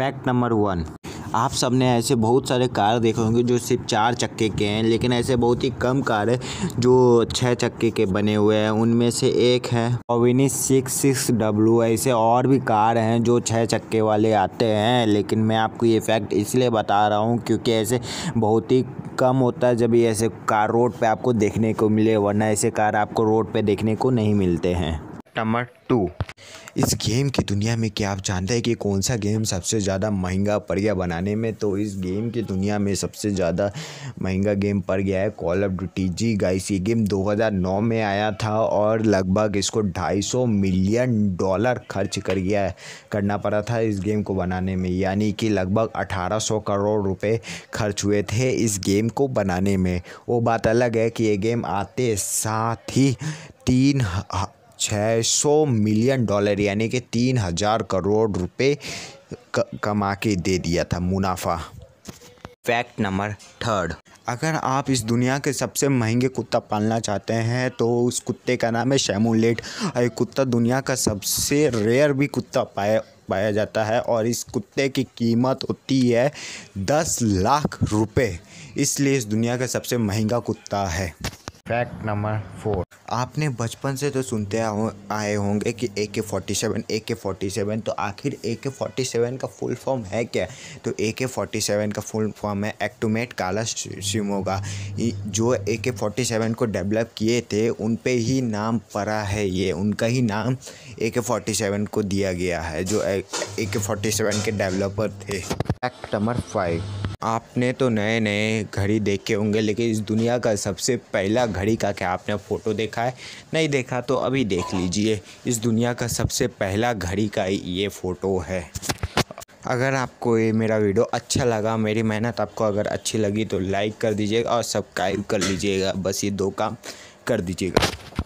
fact number one आप सब ने ऐसे बहुत सारे कार देखे होंगे जो सिर्फ चार चक्के के हैं लेकिन ऐसे बहुत ही कम कार है जो छः चक्के के बने हुए हैं उनमें से एक है ओविनी सिक्स सिक्स डब्ल्यू ऐसे और भी कार हैं जो छः चक्के वाले आते हैं लेकिन मैं आपको ये फैक्ट इसलिए बता रहा हूँ क्योंकि ऐसे बहुत ही कम होता है जब ये ऐसे कार रोड पर आपको देखने को मिले वरना ऐसे कार आपको रोड पर देखने को नहीं मिलते हैं नंबर टू इस गेम की दुनिया में क्या आप जानते हैं कि कौन सा गेम सबसे ज़्यादा महंगा पड़ गया बनाने में तो इस गेम की दुनिया में सबसे ज़्यादा महंगा गेम पड़ गया है कॉल ऑफ ड्यूटी जी गाइस ये गेम 2009 में आया था और लगभग इसको 250 मिलियन डॉलर खर्च कर गया करना पड़ा था इस गेम को बनाने में यानी कि लगभग अठारह करोड़ रुपये खर्च हुए थे इस गेम को बनाने में वो बात अलग है कि ये गेम आते साथ ही तीन 600 मिलियन डॉलर यानी कि तीन हज़ार करोड़ रुपए कमा के दे दिया था मुनाफा फैक्ट नंबर थर्ड अगर आप इस दुनिया के सबसे महंगे कुत्ता पालना चाहते हैं तो उस कुत्ते का नाम है शैमुलेट और ये कुत्ता दुनिया का सबसे रेयर भी कुत्ता पाया पाया जाता है और इस कुत्ते की कीमत होती है दस लाख रुपए इसलिए इस दुनिया का सबसे महंगा कुत्ता है फैक्ट नंबर फोर आपने बचपन से तो सुनते आए होंगे कि ए के फोर्टी सेवन ए के फोर्टी सेवन तो आखिर ए के फोर्टी सेवन का फुल फॉर्म है क्या तो ए के फोर्टी सेवन का फुल फॉर्म है एक्टोमेट काला शिमोगा जो ए के फोर्टी सेवन को डेवलप किए थे उन पे ही नाम पड़ा है ये उनका ही नाम ए के फोर्टी सेवन को दिया गया है जो ए के फोर्टी सेवन के डेवलपर थे फैक्ट नंबर फाइव आपने तो नए नए घड़ी देखे होंगे लेकिन इस दुनिया का सबसे पहला घड़ी का क्या आपने फ़ोटो देखा है नहीं देखा तो अभी देख लीजिए इस दुनिया का सबसे पहला घड़ी का ये फ़ोटो है अगर आपको ये मेरा वीडियो अच्छा लगा मेरी मेहनत आपको अगर अच्छी लगी तो लाइक कर दीजिएगा और सब्सक्राइब कर लीजिएगा बस ये दो काम कर दीजिएगा